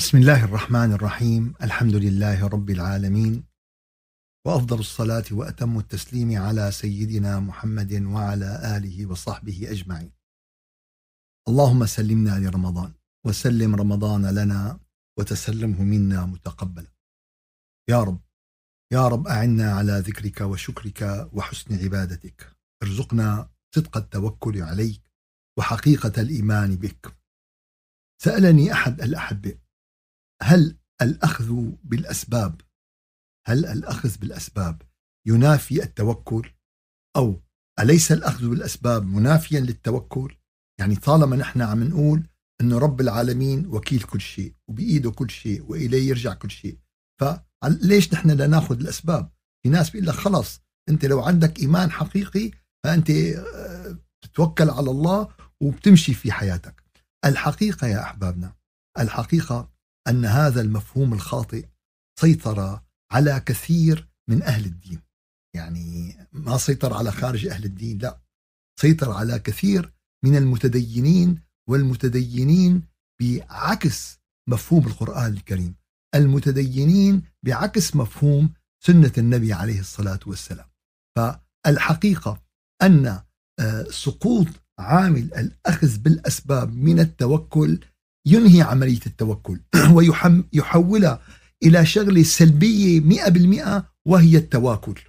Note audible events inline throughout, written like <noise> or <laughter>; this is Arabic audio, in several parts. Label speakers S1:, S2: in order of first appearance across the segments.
S1: بسم الله الرحمن الرحيم الحمد لله رب العالمين وافضل الصلاه واتم التسليم على سيدنا محمد وعلى اله وصحبه اجمعين اللهم سلمنا لرمضان وسلم رمضان لنا وتسلمه منا متقبلا يا رب يا رب اعنا على ذكرك وشكرك وحسن عبادتك ارزقنا صدق التوكل عليك وحقيقه الايمان بك سالني احد الاحبه هل الأخذ بالأسباب هل الأخذ بالأسباب ينافي التوكل أو أليس الأخذ بالأسباب منافيا للتوكل يعني طالما نحن عم نقول أنه رب العالمين وكيل كل شيء وبإيده كل شيء وإليه يرجع كل شيء فليش نحن لا ناخذ الأسباب في ناس بيقول لك خلص أنت لو عندك إيمان حقيقي فأنت آه، تتوكل على الله وبتمشي في حياتك الحقيقة يا أحبابنا الحقيقة أن هذا المفهوم الخاطئ سيطر على كثير من أهل الدين يعني ما سيطر على خارج أهل الدين لا سيطر على كثير من المتدينين والمتدينين بعكس مفهوم القرآن الكريم المتدينين بعكس مفهوم سنة النبي عليه الصلاة والسلام فالحقيقة أن آه، سقوط عامل الأخذ بالأسباب من التوكل ينهي عملية التوكل <clears throat> ويحولها إلى شغلة سلبية مئة بالمئة وهي التواكل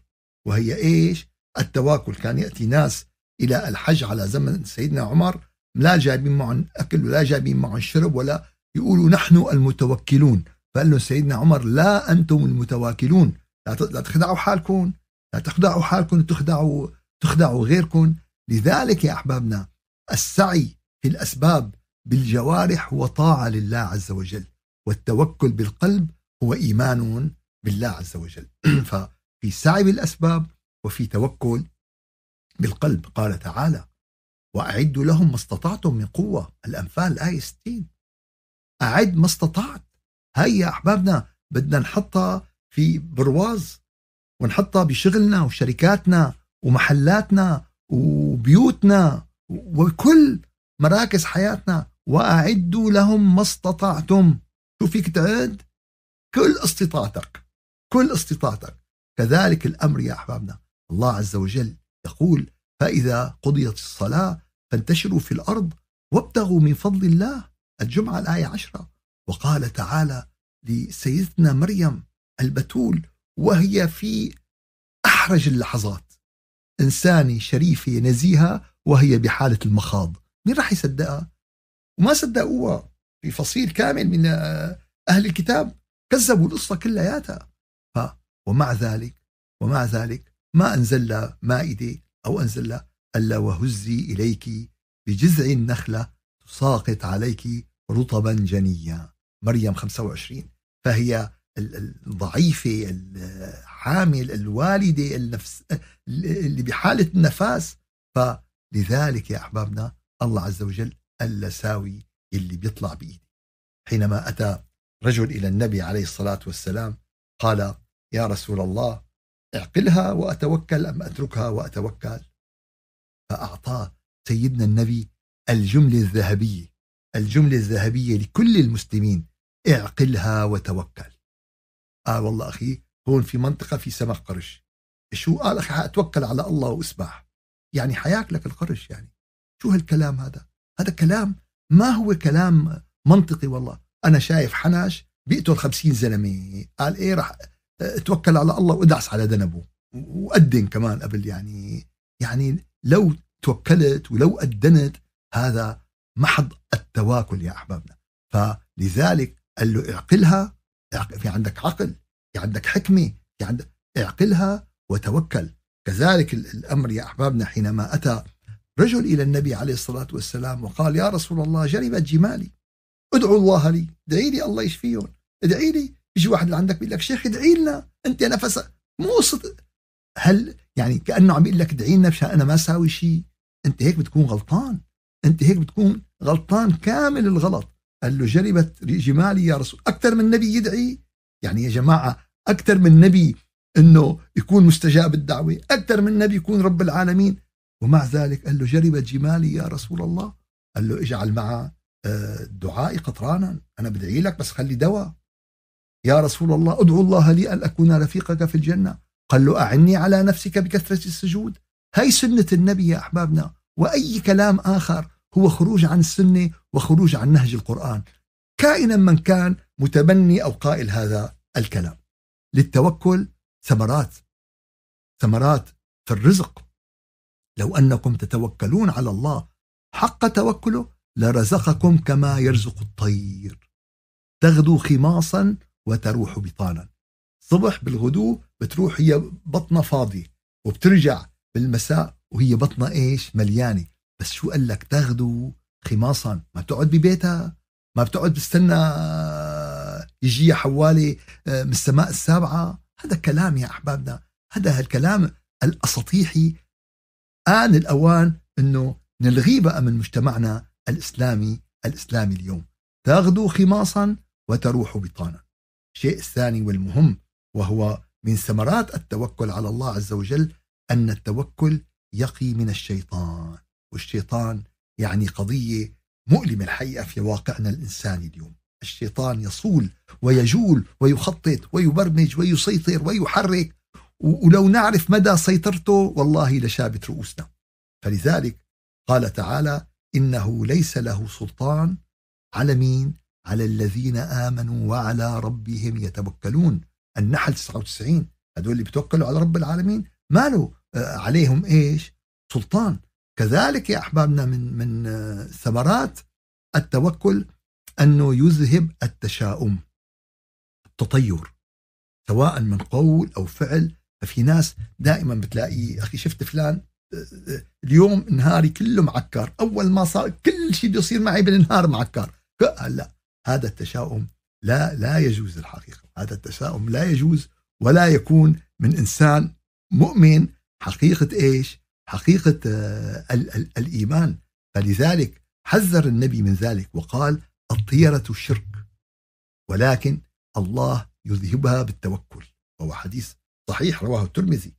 S1: وهي إيش؟ التواكل كان يأتي ناس إلى الحج على زمن سيدنا عمر لا جايبين معهم أكل ولا جايبين معهم شرب ولا يقولوا نحن المتوكلون فقال له سيدنا عمر لا أنتم المتواكلون لا تخدعوا حالكم لا تخدعوا حالكم تخدعوا تخدعوا غيركم لذلك يا أحبابنا السعي في الأسباب بالجوارح هو طاعة لله عز وجل والتوكل بالقلب هو إيمان بالله عز وجل <clears throat> ففي سعي بالأسباب وفي توكل بالقلب قال تعالى وأعدوا لهم ما استطعتم من قوة الأنفال آية 60 أعد ما استطعت هيا أحبابنا بدنا نحطها في برواز ونحطها بشغلنا وشركاتنا ومحلاتنا وبيوتنا وكل مراكز حياتنا وأعدوا لهم ما استطعتم شو فيك تعد كل استطاعتك كل استطاعتك كذلك الأمر يا أحبابنا الله عز وجل يقول فإذا قضيت الصلاة فانتشروا في الأرض وابتغوا من فضل الله الجمعة الآية عشرة وقال تعالى لسيدتنا مريم البتول وهي في أحرج اللحظات إنسانة شريفة نزيهة وهي بحالة المخاض مين راح يصدقها؟ وما صدقوها في فصيل كامل من آه، أهل الكتاب كذبوا القصة كلياتها ومع ذلك ومع ذلك ما انزل مائدة أو انزل ألا وهزي إليك بجذع النخلة تساقط عليك رطبا جنيا مريم 25 فهي الضعيفة الحامل الوالدة النفس اللي بحالة النفاس فلذلك يا أحبابنا الله عز وجل اللساوي اللي بيطلع بإيدي حينما أتى رجل إلى النبي عليه الصلاة والسلام قال يا رسول الله اعقلها وأتوكل أم أتركها وأتوكل فأعطاه سيدنا النبي الجملة الذهبية الجملة الذهبية لكل المسلمين اعقلها وتوكل آه والله أخي هون في منطقة في سمك قرش شو قال أخي حأتوكل على الله وأسبح يعني حياكلك القرش يعني شو هالكلام هذا هذا كلام ما هو كلام منطقي والله أنا شايف حناش بيقتل خمسين زلمة قال إيه راح اتوكل آه، على الله وادعس على ذنبه وأدن كمان قبل يعني يعني لو توكلت ولو أدنت هذا محض التواكل يا أحبابنا فلذلك قال له اعقلها في عندك عقل في عندك حكمة في عندك اعقلها وتوكل كذلك الأمر يا أحبابنا حينما أتى رجل إلى النبي عليه الصلاة والسلام وقال يا رسول الله جربت جمالي ادعوا الله لي ادعي لي الله يشفيهم ادعي لي يجي واحد لعندك بيقول لك شيخ ادعي لنا انت نفسك مو صد... هل يعني كانه عم يقول لك ادعي لنا مشان انا ما ساوي شيء انت هيك بتكون غلطان انت هيك بتكون غلطان كامل الغلط قال له جربت جمالي يا رسول اكثر من نبي يدعي يعني يا جماعه اكثر من نبي انه يكون مستجاب الدعوه اكثر من نبي يكون رب العالمين ومع ذلك قال له جربت جمالي يا رسول الله قال له اجعل مع آه، دعائي قطرانا أنا بدعي لك بس خلي دواء يا رسول الله ادعو الله لي أن أكون رفيقك في الجنة قال له أعني على نفسك بكثرة السجود هاي سنة النبي يا أحبابنا وأي كلام آخر هو خروج عن السنة وخروج عن نهج القرآن كائنا من كان متبني أو قائل هذا الكلام للتوكل ثمرات ثمرات في الرزق لو أنكم تتوكلون على الله حق توكله لرزقكم كما يرزق الطير تغدو خماصا وتروح بطانا صبح بالغدو بتروح هي بطنة فاضية وبترجع بالمساء وهي بطنة إيش مليانة بس شو قال لك تغدو خماصا ما بتقعد ببيتها ما بتقعد تستنى يجي حوالي آه، من السماء السابعة هذا كلام يا أحبابنا هذا الكلام الأسطيحي آن الأوان أنه نلغي بقى من مجتمعنا الإسلامي الإسلامي اليوم تغدو خماصا وتروح بطانا الشيء الثاني والمهم وهو من ثمرات التوكل على الله عز وجل أن التوكل يقي من الشيطان والشيطان يعني قضية مؤلمة الحقيقة في واقعنا الإنساني اليوم الشيطان يصول ويجول ويخطط ويبرمج ويسيطر ويحرك ولو نعرف مدى سيطرته والله لشابت رؤوسنا فلذلك قال تعالى إنه ليس له سلطان على مين؟ على الذين آمنوا وعلى ربهم يتوكلون النحل 99 هذول اللي بتوكلوا على رب العالمين ما له آه، عليهم إيش؟ سلطان كذلك يا أحبابنا من, من آه، ثمرات التوكل أنه يذهب التشاؤم التطير سواء من قول أو فعل ففي ناس دائما بتلاقيه اخي شفت فلان اليوم نهاري كله معكر اول ما صار كل شيء بده يصير معي بالنهار معكر هلا هذا التشاؤم لا لا يجوز الحقيقه هذا التشاؤم لا يجوز ولا يكون من انسان مؤمن حقيقه ايش حقيقه الـ آه، الـ الايمان فلذلك حذر النبي من ذلك وقال الطيره الشرك ولكن الله يذهبها بالتوكل وهو حديث صحيح رواه الترمذي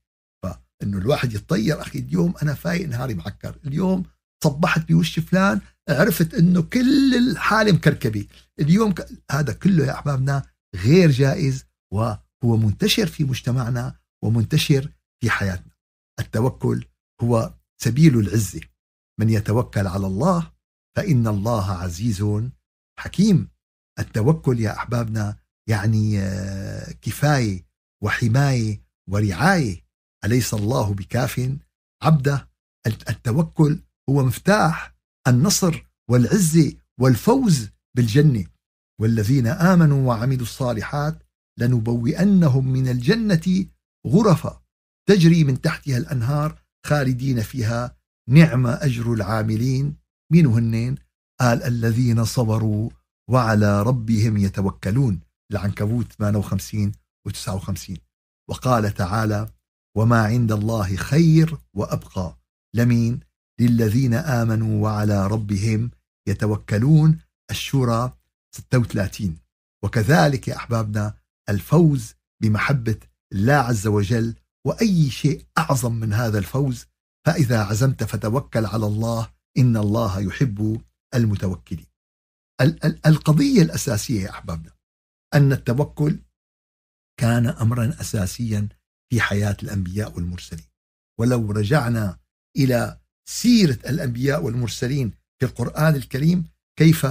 S1: فانه الواحد يتطير اخي اليوم انا فايق نهاري معكر اليوم صبحت بوش فلان عرفت انه كل الحاله مكركبه اليوم ك... هذا كله يا احبابنا غير جائز وهو منتشر في مجتمعنا ومنتشر في حياتنا التوكل هو سبيل العزه من يتوكل على الله فان الله عزيز حكيم التوكل يا احبابنا يعني آه، كفايه وحمايه ورعايه اليس الله بكاف عبده التوكل هو مفتاح النصر والعزه والفوز بالجنه والذين امنوا وعملوا الصالحات لنبوئنهم من الجنه غرفا تجري من تحتها الانهار خالدين فيها نعم اجر العاملين مين هنين قال الذين صبروا وعلى ربهم يتوكلون العنكبوت 58 59 وقال تعالى وما عند الله خير وأبقى لمين للذين آمنوا وعلى ربهم يتوكلون الشورى 36 وكذلك يا أحبابنا الفوز بمحبة الله عز وجل وأي شيء أعظم من هذا الفوز فإذا عزمت فتوكل على الله إن الله يحب المتوكلين القضية الأساسية يا أحبابنا أن التوكل كان امرا اساسيا في حياه الانبياء والمرسلين ولو رجعنا الى سيره الانبياء والمرسلين في القران الكريم كيف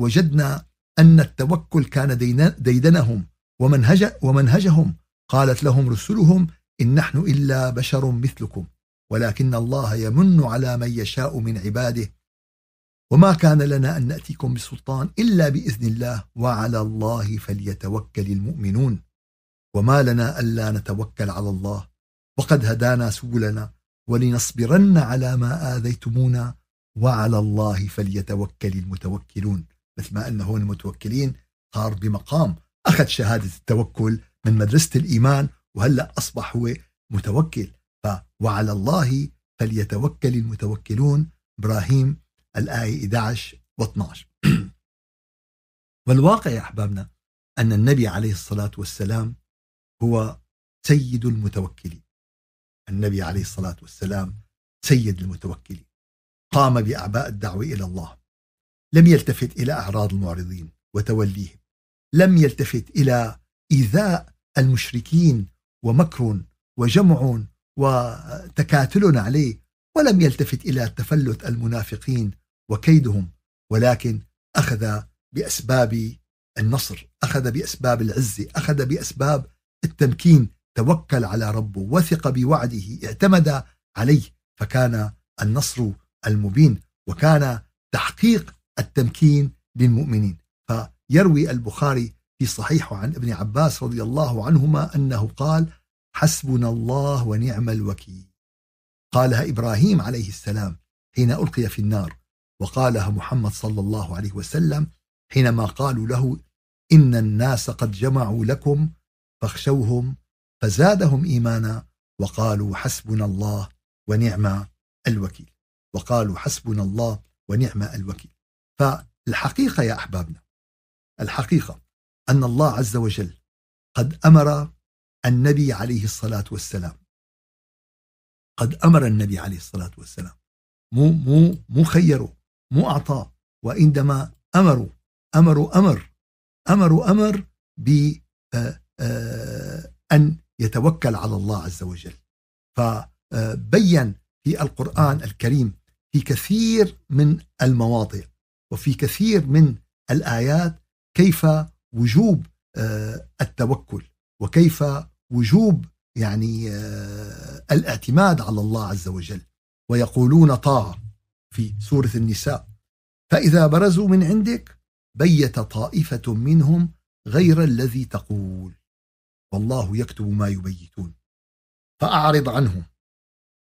S1: وجدنا ان التوكل كان ديدنهم ومنهج ومنهجهم قالت لهم رسلهم ان نحن الا بشر مثلكم ولكن الله يمن على من يشاء من عباده وما كان لنا ان ناتيكم بسلطان الا باذن الله وعلى الله فليتوكل المؤمنون وما لنا ألا نتوكل على الله وقد هدانا سبلنا ولنصبرن على ما آذيتمونا وعلى الله فليتوكل المتوكلون مثل ما أن هون المتوكلين صار بمقام أخذ شهادة التوكل من مدرسة الإيمان وهلأ أصبح هو متوكل وعلى الله فليتوكل المتوكلون إبراهيم الآية 11 و12 <clears throat> والواقع يا أحبابنا أن النبي عليه الصلاة والسلام هو سيد المتوكلين النبي عليه الصلاة والسلام سيد المتوكلين قام بأعباء الدعوة إلى الله لم يلتفت إلى أعراض المعرضين وتوليهم لم يلتفت إلى إيذاء المشركين ومكر وجمع وتكاتل عليه ولم يلتفت إلى تفلت المنافقين وكيدهم ولكن أخذ بأسباب النصر أخذ بأسباب العزة أخذ بأسباب التمكين توكل على ربه وثق بوعده اعتمد عليه فكان النصر المبين وكان تحقيق التمكين للمؤمنين فيروي البخاري في صحيحه عن ابن عباس رضي الله عنهما أنه قال حسبنا الله ونعم الوكيل قالها إبراهيم عليه السلام حين ألقي في النار وقالها محمد صلى الله عليه وسلم حينما قالوا له إن الناس قد جمعوا لكم فاخشوهم فزادهم إيمانا وقالوا حسبنا الله ونعم الوكيل وقالوا حسبنا الله ونعم الوكيل فالحقيقة يا أحبابنا الحقيقة أن الله عز وجل قد أمر النبي عليه الصلاة والسلام قد أمر النبي عليه الصلاة والسلام مو مو مو خيره مو أعطاه وإنما أمروا أمروا أمر أمروا أمر, أمر, أمر, أمر آه، أن يتوكل على الله عز وجل فبين في القرآن الكريم في كثير من المواضع وفي كثير من الآيات كيف وجوب آه، التوكل وكيف وجوب يعني آه، الاعتماد على الله عز وجل ويقولون طاعة في سورة النساء فإذا برزوا من عندك بيت طائفة منهم غير الذي تقول والله يكتب ما يبيتون فأعرض عنهم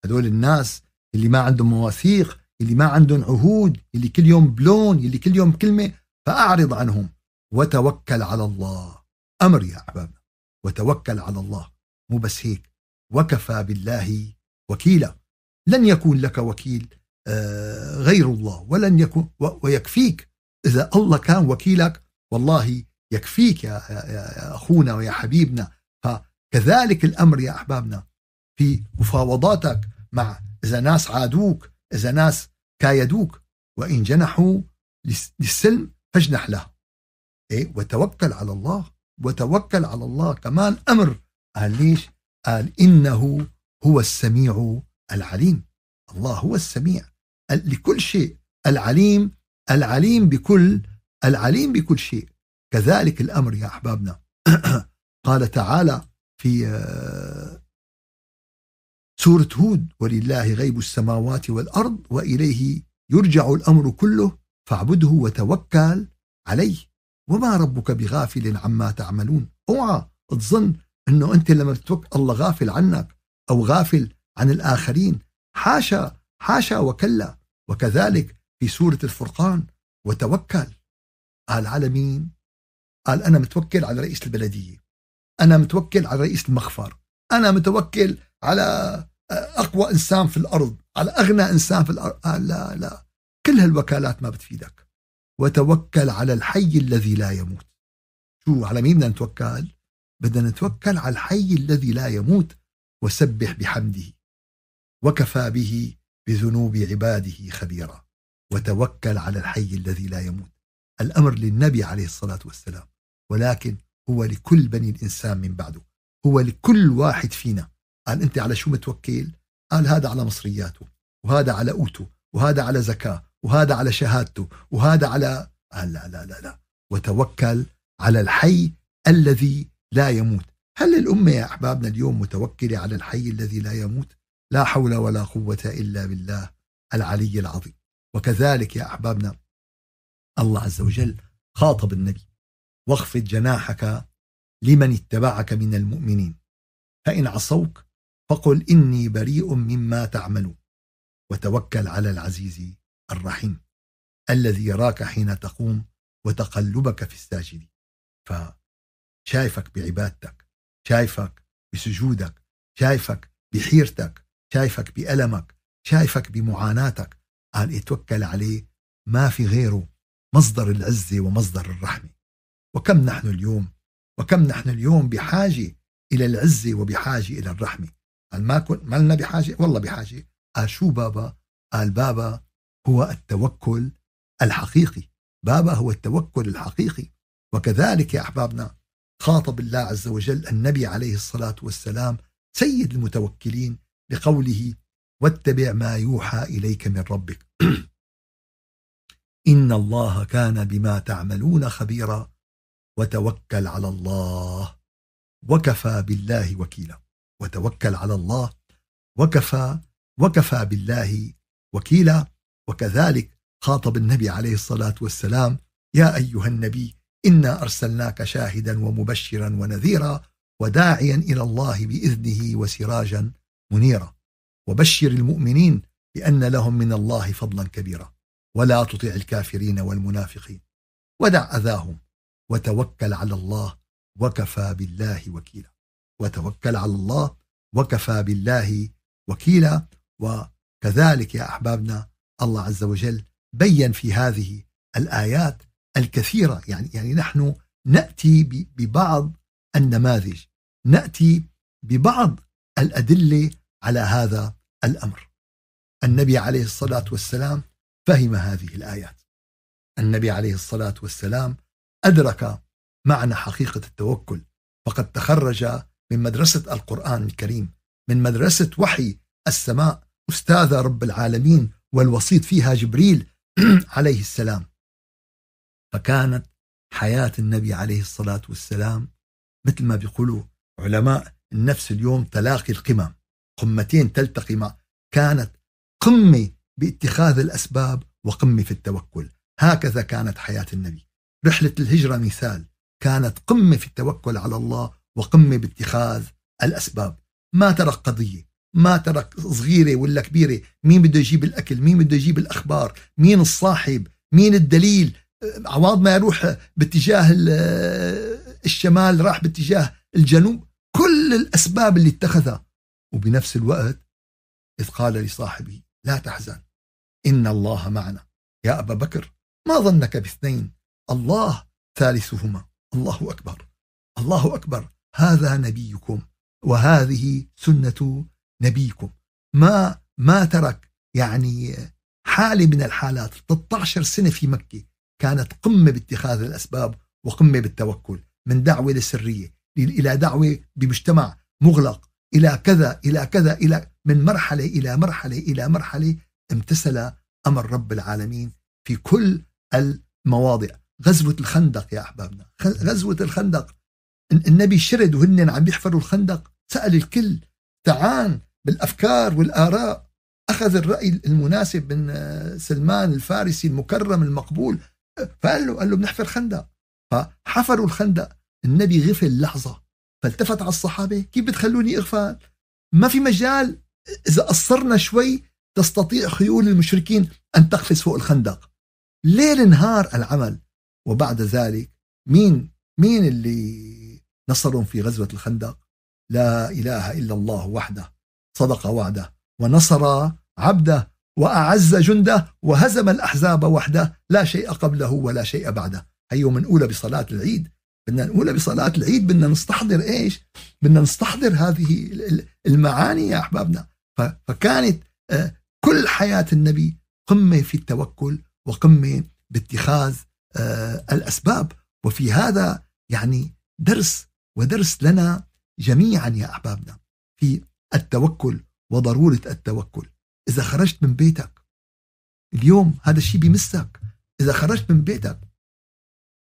S1: هذول الناس اللي ما عندهم مواثيق اللي ما عندهم عهود اللي كل يوم بلون اللي كل يوم كلمة فأعرض عنهم وتوكل على الله أمر يا أحبابنا وتوكل على الله مو بس هيك وكفى بالله وكيلا لن يكون لك وكيل آه، غير الله ولن يكون ويكفيك إذا الله كان وكيلك والله يكفيك يا, يا أخونا ويا حبيبنا فكذلك الأمر يا أحبابنا في مفاوضاتك مع إذا ناس عادوك إذا ناس كايدوك وإن جنحوا للسلم فاجنح له إيه وتوكل على الله وتوكل على الله كمان أمر قال ليش قال إنه هو السميع العليم الله هو السميع لكل شيء العليم العليم بكل العليم بكل شيء كذلك الأمر يا أحبابنا <clears throat> قال تعالى في آه، سورة هود ولله غيب السماوات والأرض وإليه يرجع الأمر كله فاعبده وتوكل عليه وما ربك بغافل عما تعملون اوعى تظن انه انت لما بتتوكل الله غافل عنك او غافل عن الاخرين حاشا حاشا وكلا وكذلك في سورة الفرقان وتوكل قال على مين قال أنا متوكل على رئيس البلدية أنا متوكل على رئيس المخفر أنا متوكل على آه، أقوى إنسان في الأرض على أغنى إنسان في الأرض قال لا لا كل هالوكالات ما بتفيدك وتوكل على الحي الذي لا يموت شو على مين بدنا نتوكل بدنا نتوكل على الحي الذي لا يموت وسبح بحمده وكفى به بذنوب عباده خبيرا وتوكل على الحي الذي لا يموت الأمر للنبي عليه الصلاة والسلام ولكن هو لكل بني الإنسان من بعده هو لكل واحد فينا قال أنت على شو متوكل قال هذا على مصرياته وهذا على قوته وهذا على زكاة وهذا على شهادته وهذا على قال لا لا لا لا وتوكل على الحي الذي لا يموت هل الأمة يا أحبابنا اليوم متوكلة على الحي الذي لا يموت لا حول ولا قوة إلا بالله العلي العظيم وكذلك يا أحبابنا الله عز وجل خاطب النبي واخفض جناحك لمن اتبعك من المؤمنين فإن عصوك فقل إني بريء مما تعملون وتوكل على العزيز الرحيم الذي يراك حين تقوم وتقلبك في الساجدين فشايفك بعبادتك شايفك بسجودك شايفك بحيرتك شايفك بألمك شايفك بمعاناتك قال اتوكل عليه ما في غيره مصدر العزة ومصدر الرحمة وكم نحن اليوم وكم نحن اليوم بحاجة إلى العزة وبحاجة إلى الرحمة قال ما كن مالنا بحاجة والله بحاجة قال شو بابا قال بابا هو التوكل الحقيقي بابا هو التوكل الحقيقي وكذلك يا أحبابنا خاطب الله عز وجل النبي عليه الصلاة والسلام سيد المتوكلين بقوله واتبع ما يوحى إليك من ربك <clears throat> إن الله كان بما تعملون خبيرا وتوكل على الله وكفى بالله وكيلا وتوكل على الله وكفى وكفى بالله وكيلا وكذلك خاطب النبي عليه الصلاة والسلام يا أيها النبي إنا أرسلناك شاهدا ومبشرا ونذيرا وداعيا إلى الله بإذنه وسراجا منيرا وبشر المؤمنين بأن لهم من الله فضلا كبيرا ولا تطع الكافرين والمنافقين ودع أذاهم وتوكل على الله وكفى بالله وكيلا وتوكل على الله وكفى بالله وكيلا وكذلك يا أحبابنا الله عز وجل بين في هذه الآيات الكثيرة يعني, يعني نحن نأتي ببعض النماذج نأتي ببعض الأدلة على هذا الأمر النبي عليه الصلاة والسلام فهم هذه الآيات النبي عليه الصلاة والسلام أدرك معنى حقيقة التوكل فقد تخرج من مدرسة القرآن الكريم من مدرسة وحي السماء أستاذ رب العالمين والوسيط فيها جبريل <clears throat> عليه السلام فكانت حياة النبي عليه الصلاة والسلام مثل ما بيقولوا علماء النفس اليوم تلاقي القمم قمتين تلتقي مع كانت قمة باتخاذ الأسباب وقمة في التوكل هكذا كانت حياة النبي رحلة الهجرة مثال كانت قمة في التوكل على الله وقمة باتخاذ الأسباب ما ترك قضية ما ترك صغيرة ولا كبيرة مين بده يجيب الأكل مين بده يجيب الأخبار مين الصاحب مين الدليل عوض ما يروح باتجاه الشمال راح باتجاه الجنوب كل الأسباب اللي اتخذها وبنفس الوقت إذ قال لصاحبه لا تحزن إن الله معنا يا أبا بكر ما ظنك باثنين الله ثالثهما الله أكبر الله أكبر هذا نبيكم وهذه سنة نبيكم ما ما ترك يعني حالة من الحالات 13 سنة في مكة كانت قمة باتخاذ الأسباب وقمة بالتوكل من دعوة لسرية إلى دعوة بمجتمع مغلق إلى كذا إلى كذا إلى من مرحلة إلى مرحلة إلى مرحلة امتثل أمر رب العالمين في كل المواضع غزوة الخندق يا أحبابنا غزوة الخندق النبي شرد وهن عم يحفروا الخندق سأل الكل تعان بالأفكار والآراء أخذ الرأي المناسب من آه، سلمان الفارسي المكرم المقبول فقال له قال له بنحفر خندق فحفروا الخندق النبي غفل لحظة فالتفت على الصحابة كيف بتخلوني أغفل ما في مجال إذا قصرنا شوي تستطيع خيول المشركين أن تقفز فوق الخندق ليل نهار العمل وبعد ذلك مين مين اللي نصرهم في غزوة الخندق لا إله إلا الله وحده صدق وعده ونصر عبده وأعز جنده وهزم الأحزاب وحده لا شيء قبله ولا شيء بعده هي من أولى بصلاة العيد بدنا نقولها بصلاة العيد بدنا نستحضر إيش بدنا نستحضر هذه المعاني يا أحبابنا فكانت آه، كل حياة النبي قمة في التوكل وقمة باتخاذ آه، الأسباب وفي هذا يعني درس ودرس لنا جميعا يا أحبابنا في التوكل وضرورة التوكل إذا خرجت من بيتك اليوم هذا الشيء بيمسك إذا خرجت من بيتك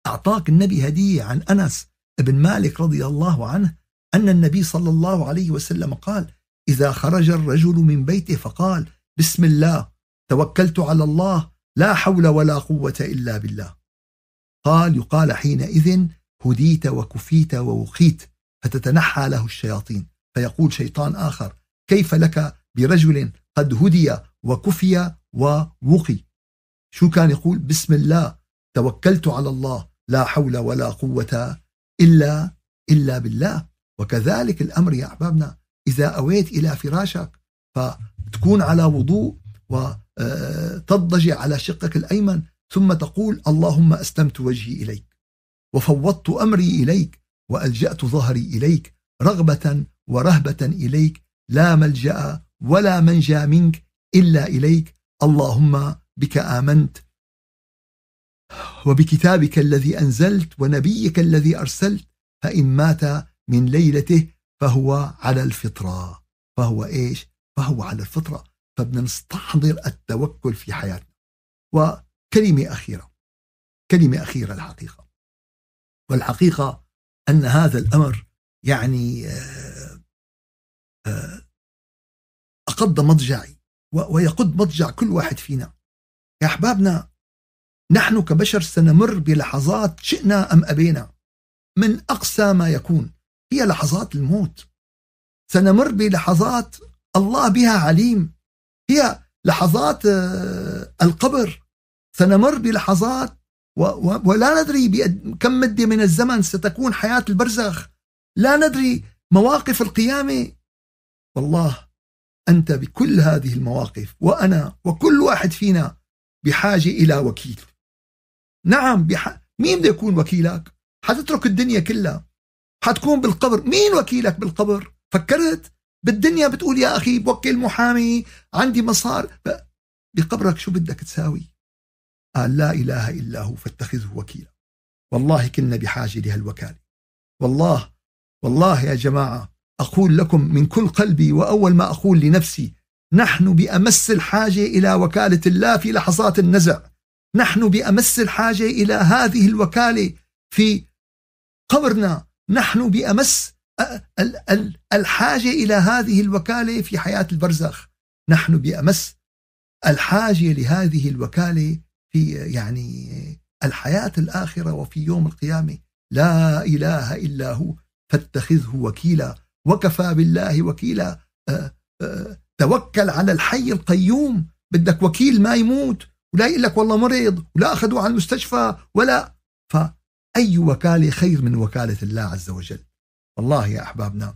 S1: أعطاك النبي هدية عن أنس بن مالك رضي الله عنه أن النبي صلى الله عليه وسلم قال إذا خرج الرجل من بيته فقال بسم الله توكلت على الله لا حول ولا قوة إلا بالله قال يقال حينئذ هديت وكفيت ووقيت فتتنحى له الشياطين فيقول شيطان آخر كيف لك برجل قد هدي وكفي ووقي شو كان يقول بسم الله توكلت على الله لا حول ولا قوة إلا إلا بالله وكذلك الأمر يا أحبابنا إذا أويت إلى فراشك ف تكون على وضوء وتضجع آه، على شقك الأيمن ثم تقول اللهم أسلمت وجهي إليك وفوضت أمري إليك وألجأت ظهري إليك رغبة ورهبة إليك لا ملجأ ولا منجى منك إلا إليك اللهم بك آمنت وبكتابك الذي أنزلت ونبيك الذي أرسلت فإن مات من ليلته فهو على الفطرة فهو إيش فهو على الفطرة فبدنا نستحضر التوكل في حياتنا وكلمة أخيرة كلمة أخيرة الحقيقة والحقيقة أن هذا الأمر يعني آه، آه، أقض مضجعي ويقض مضجع كل واحد فينا يا أحبابنا نحن كبشر سنمر بلحظات شئنا أم أبينا من أقسى ما يكون هي لحظات الموت سنمر بلحظات الله بها عليم هي لحظات آه، القبر سنمر بلحظات ولا ندري كم مدة من الزمن ستكون حياة البرزخ لا ندري مواقف القيامة والله أنت بكل هذه المواقف وأنا وكل واحد فينا بحاجة إلى وكيل نعم بح... مين بده يكون وكيلك حتترك الدنيا كلها حتكون بالقبر مين وكيلك بالقبر فكرت بالدنيا بتقول يا أخي بوكل محامي عندي مصار بقبرك شو بدك تساوي قال لا إله إلا هو فاتخذه وكيلا والله كنا بحاجة لهالوكالة والله والله يا جماعة أقول لكم من كل قلبي وأول ما أقول لنفسي نحن بأمس الحاجة إلى وكالة الله في لحظات النزع نحن بأمس الحاجة إلى هذه الوكالة في قبرنا نحن بأمس الحاجة إلى هذه الوكالة في حياة البرزخ نحن بأمس الحاجة لهذه الوكالة في يعني الحياة الآخرة وفي يوم القيامة لا إله إلا هو فاتخذه وكيلا وكفى بالله وكيلا توكل على الحي القيوم بدك وكيل ما يموت ولا يقول لك والله مريض ولا أخذوه على المستشفى ولا فأي وكالة خير من وكالة الله عز وجل والله يا أحبابنا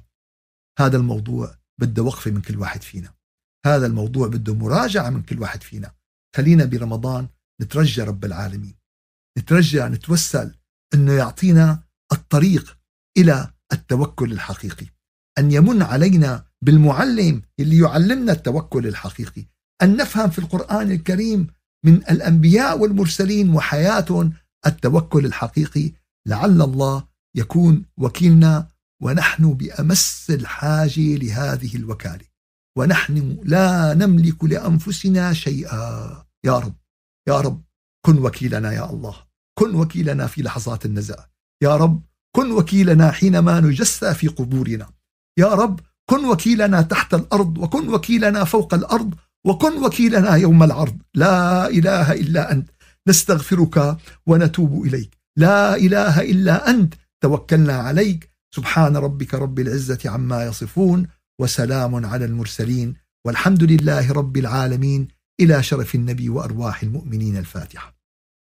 S1: هذا الموضوع بده وقفة من كل واحد فينا هذا الموضوع بده مراجعة من كل واحد فينا خلينا برمضان نترجى رب العالمين نترجى نتوسل أنه يعطينا الطريق إلى التوكل الحقيقي أن يمن علينا بالمعلم اللي يعلمنا التوكل الحقيقي أن نفهم في القرآن الكريم من الأنبياء والمرسلين وحياتهم التوكل الحقيقي لعل الله يكون وكيلنا ونحن بأمس الحاجة لهذه الوكالة ونحن لا نملك لأنفسنا شيئا يا رب يا رب كن وكيلنا يا الله كن وكيلنا في لحظات النزاع يا رب كن وكيلنا حينما نجسى في قبورنا يا رب كن وكيلنا تحت الأرض وكن وكيلنا فوق الأرض وكن وكيلنا يوم العرض لا إله إلا أنت نستغفرك ونتوب إليك لا إله إلا أنت توكلنا عليك سبحان ربك رب العزة عما يصفون وسلام على المرسلين والحمد لله رب العالمين إلى شرف النبي وأرواح المؤمنين الفاتحة